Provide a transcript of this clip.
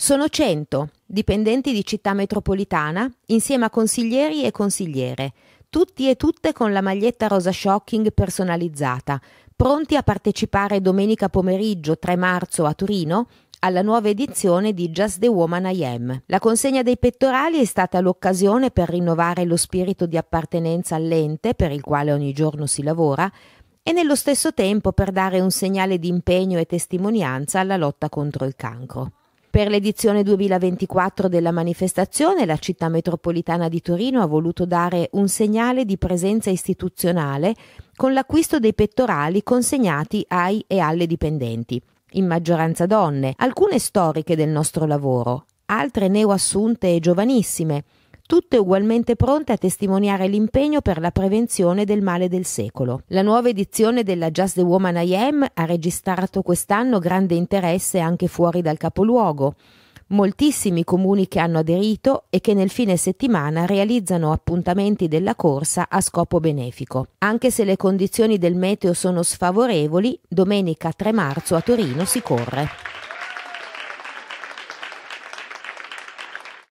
Sono 100 dipendenti di città metropolitana insieme a consiglieri e consigliere, tutti e tutte con la maglietta rosa shocking personalizzata, pronti a partecipare domenica pomeriggio 3 marzo a Torino alla nuova edizione di Just the Woman I Am. La consegna dei pettorali è stata l'occasione per rinnovare lo spirito di appartenenza all'ente per il quale ogni giorno si lavora e nello stesso tempo per dare un segnale di impegno e testimonianza alla lotta contro il cancro. Per l'edizione 2024 della manifestazione la città metropolitana di Torino ha voluto dare un segnale di presenza istituzionale con l'acquisto dei pettorali consegnati ai e alle dipendenti, in maggioranza donne, alcune storiche del nostro lavoro, altre neoassunte e giovanissime, tutte ugualmente pronte a testimoniare l'impegno per la prevenzione del male del secolo. La nuova edizione della Just the Woman I Am ha registrato quest'anno grande interesse anche fuori dal capoluogo moltissimi comuni che hanno aderito e che nel fine settimana realizzano appuntamenti della corsa a scopo benefico. Anche se le condizioni del meteo sono sfavorevoli, domenica 3 marzo a Torino si corre.